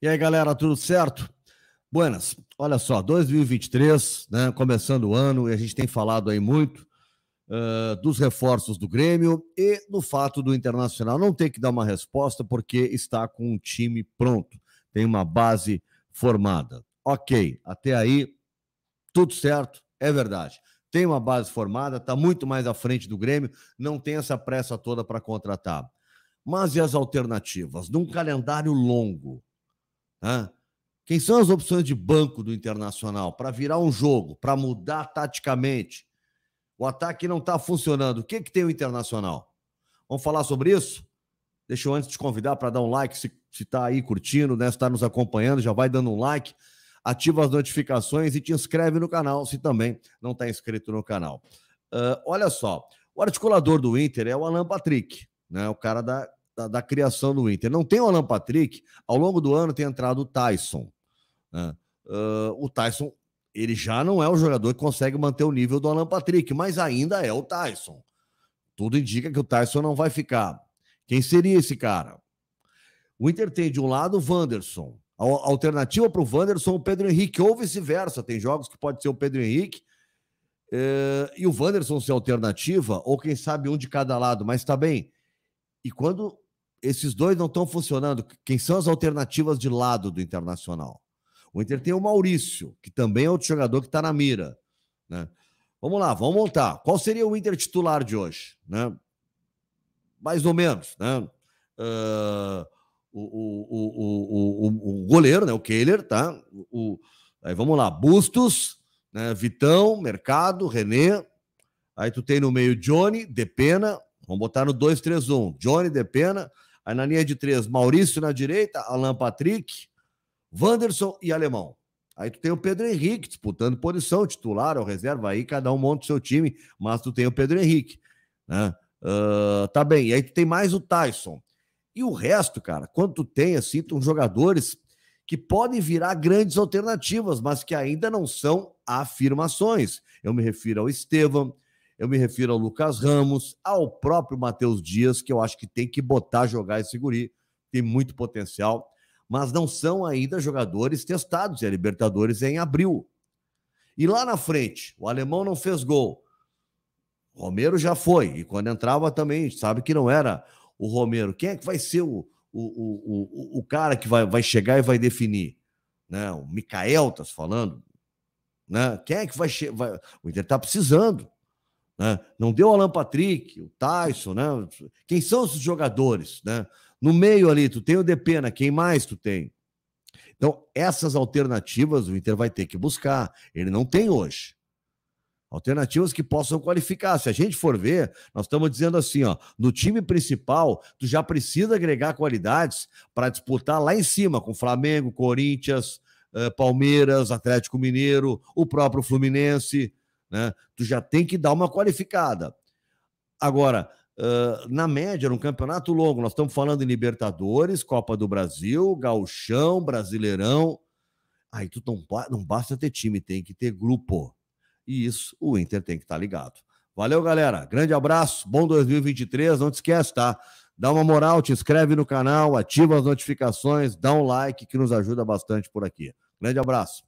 E aí, galera, tudo certo? Buenas, olha só, 2023, né, começando o ano, e a gente tem falado aí muito uh, dos reforços do Grêmio e do fato do Internacional não ter que dar uma resposta porque está com um time pronto, tem uma base formada. Ok, até aí, tudo certo, é verdade. Tem uma base formada, está muito mais à frente do Grêmio, não tem essa pressa toda para contratar. Mas e as alternativas? Num calendário longo, Hã? Quem são as opções de banco do Internacional para virar um jogo, para mudar taticamente? O ataque não está funcionando. O que, que tem o Internacional? Vamos falar sobre isso? Deixa eu antes te convidar para dar um like, se está aí curtindo, né? se está nos acompanhando, já vai dando um like, ativa as notificações e te inscreve no canal, se também não está inscrito no canal. Uh, olha só, o articulador do Inter é o Alan Patrick, né? o cara da da, da, criação do Inter. Não tem o Alan Patrick, ao longo do ano tem entrado o Tyson. Né? Uh, o Tyson, ele já não é o jogador que consegue manter o nível do Alan Patrick, mas ainda é o Tyson. Tudo indica que o Tyson não vai ficar. Quem seria esse cara? O Inter tem de um lado o Wanderson. A alternativa para o Wanderson o Pedro Henrique, ou vice-versa. Tem jogos que pode ser o Pedro Henrique eh, e o Wanderson ser alternativa, ou quem sabe um de cada lado, mas tá bem. E quando esses dois não estão funcionando. Quem são as alternativas de lado do Internacional? O Inter tem o Maurício, que também é outro jogador que está na mira. Né? Vamos lá, vamos montar. Qual seria o Inter titular de hoje? Né? Mais ou menos, né? Uh, o, o, o, o, o, goleiro, né? O Kehler, tá? O, aí vamos lá, Bustos, né? Vitão, Mercado, René. Aí tu tem no meio Johnny, Depena. Vamos botar no 2-3-1. Johnny, Depena, Aí na linha de três, Maurício na direita, Alan Patrick, Wanderson e Alemão. Aí tu tem o Pedro Henrique disputando posição, titular ou reserva, aí cada um monta o seu time, mas tu tem o Pedro Henrique. Né? Uh, tá bem, e aí tu tem mais o Tyson. E o resto, cara, Quanto tu tem, assim, tu, jogadores que podem virar grandes alternativas, mas que ainda não são afirmações. Eu me refiro ao Estevam, eu me refiro ao Lucas Ramos, ao próprio Matheus Dias, que eu acho que tem que botar jogar esse guri, tem muito potencial, mas não são ainda jogadores testados, e a Libertadores é em abril. E lá na frente, o alemão não fez gol. Romero já foi, e quando entrava também, sabe que não era o Romero. Quem é que vai ser o, o, o, o, cara que vai, vai chegar e vai definir? Né? O Mikael tá falando. Né? Quem é que vai, vai... O Inter tá precisando. Né? Não deu o Alan Patrick, o Tyson, né? Quem são esses jogadores, né? No meio ali, tu tem o Depena, quem mais tu tem? Então, essas alternativas o Inter vai ter que buscar. Ele não tem hoje. Alternativas que possam qualificar. Se a gente for ver, nós estamos dizendo assim, ó, no time principal, tu já precisa agregar qualidades para disputar lá em cima com Flamengo, Corinthians, eh, Palmeiras, Atlético Mineiro, o próprio Fluminense, né? Tu já tem que dar uma qualificada. Agora, uh, na média, num campeonato longo, nós estamos falando em Libertadores, Copa do Brasil, Gauchão, Brasileirão. Aí tu não, não basta ter time, tem que ter grupo. E isso o Inter tem que estar tá ligado. Valeu, galera. Grande abraço, bom 2023. Não te esquece, tá? Dá uma moral, te inscreve no canal, ativa as notificações, dá um like que nos ajuda bastante por aqui. Grande abraço.